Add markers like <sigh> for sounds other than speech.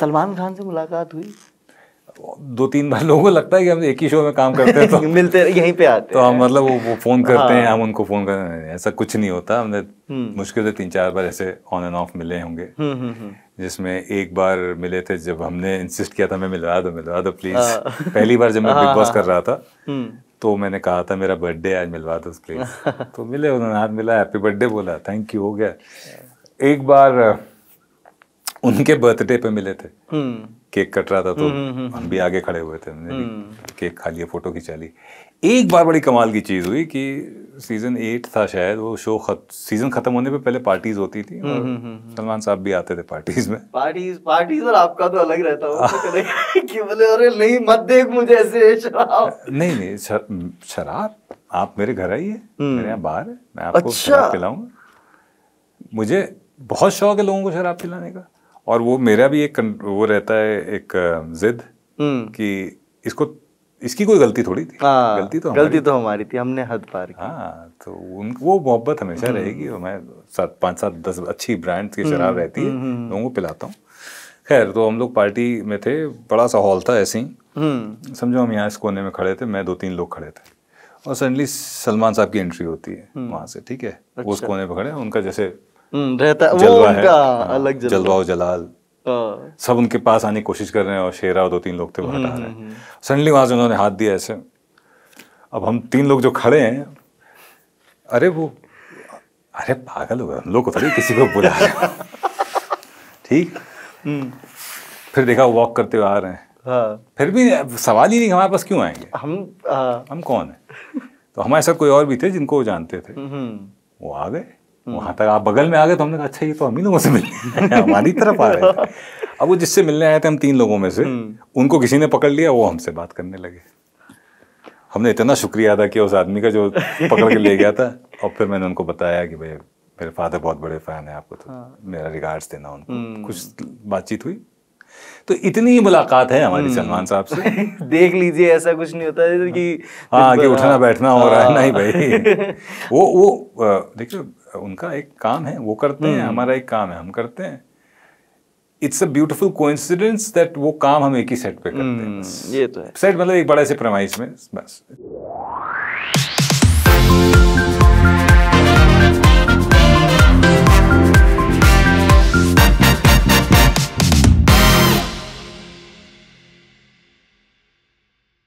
सलमान खान से मुलाकात हुई दो तीन बार लोगों को लगता है कि हम एक ही शो में काम करते हैं तो <laughs> मिलते यहीं पे आते तो हम मतलब वो, वो फोन करते हाँ। हैं हम उनको फोन करते हैं ऐसा कुछ नहीं होता हमने हम्म। मुश्किल से तीन चार बार ऐसे ऑन एंड ऑफ मिले होंगे हम्म, हम्म, जिसमें एक बार मिले थे जब हमने इंसिस्ट किया था मैं मिलवा दो मिलवा दो प्लीज हाँ। पहली बार जब मैं बिग बॉस हाँ, कर हाँ, रहा था तो मैंने कहा था मेरा बर्थडे आज मिलवा दो प्लीज <laughs> तो मिले उन्होंने हाथ मिला हैप्पी बर्थडे बोला थैंक यू हो गया एक बार उनके बर्थडे पे मिले थे हम्म। केक कट रहा था तो हम्म, हम्म, हम भी आगे खड़े हुए थे हमने केक खा लिया फोटो खिंचा ली एक बार बड़ी कमाल की चीज़ हुई कि सीज़न एट था शायद वो शो खत सीज़न ख़त्म होने पे पहले पार्टीज होती थी सलमान साहब भी आते थे पार्टीज में पार्टीज पार्टीज और आपका तो अलग रहता हो तो <laughs> कि बोले अरे नहीं मत देख मुझे ऐसे शराब <laughs> नहीं नहीं शराब आप मेरे घर आइए मेरे यहाँ बाहर है मैं आपको अच्छा। शराब पिलाऊंगा मुझे बहुत शौक है लोगों को शराब पिलाने का और वो मेरा भी एक वो रहता है एक जिद हम्म। कि इसको इसकी कोई गलती थोड़ी थी आ, हाँ, गलती तो गलती तो हमारी थी हमने हद पार की हाँ तो उन वो मोहब्बत हमेशा हम्म। रहेगी और मैं सात पाँच सात दस अच्छी ब्रांड्स की हम्म, शराब रहती है लोगों को पिलाता हूँ खैर तो हम लोग पार्टी में थे बड़ा सा हॉल था ऐसे ही समझो हम यहाँ इस कोने में खड़े थे मैं दो तीन लोग खड़े थे और सडनली सलमान साहब की एंट्री होती है वहाँ से ठीक है उस अच्छा। कोने में खड़े उनका जैसे हम्म, रहता है जलवा है हाँ, अलग जलवा, और जलाल हाँ। सब उनके पास आने की कोशिश कर रहे हैं और शेरा और दो तीन लोग थे वहां हम्म, हटा रहे हम्म, हैं सडनली वहां से उन्होंने हाथ दिया ऐसे अब हम तीन लोग जो खड़े हैं अरे वो अरे पागल हो गए हम लोग उतरे किसी को बुला रहे <laughs> ठीक फिर देखा वॉक करते हुए आ रहे हैं हाँ। फिर भी सवाल ही नहीं हमारे पास क्यों आएंगे हम हाँ। हम कौन है तो हमारे साथ कोई और भी थे जिनको वो जानते थे वो आ गए वहां तक आप बगल में आ गए तो हमने कहा अच्छा ये तो हम ही लोगों से मिले हमारी तरफ आ रहे हैं <laughs> अब वो जिससे मिलने आए थे हम तीन लोगों में से हम्म। उनको किसी ने पकड़ लिया वो हमसे बात करने लगे हमने इतना शुक्रिया अदा किया उस आदमी का जो पकड़ के ले गया था और फिर मैंने उनको बताया कि भाई मेरे फादर बहुत बड़े फ़ैन है आपको तो हाँ। मेरा रिगार्ड्स देना उनको हम्म। कुछ बातचीत हुई तो इतनी ही मुलाकात है हमारी हम्म। सलमान साहब से <laughs> देख लीजिए ऐसा कुछ नहीं होता है कि हाँ कि उठना बैठना हो रहा है हाँ। नहीं भाई <laughs> वो वो देखिए उनका एक काम है वो करते हैं हम्म। हमारा एक काम है हम करते हैं it's a beautiful coincidence that वो काम हम एक ही सेट पे करते हैं हम्म, ये तो है सेट मतलब एक बड़े से प्रमाइस में बस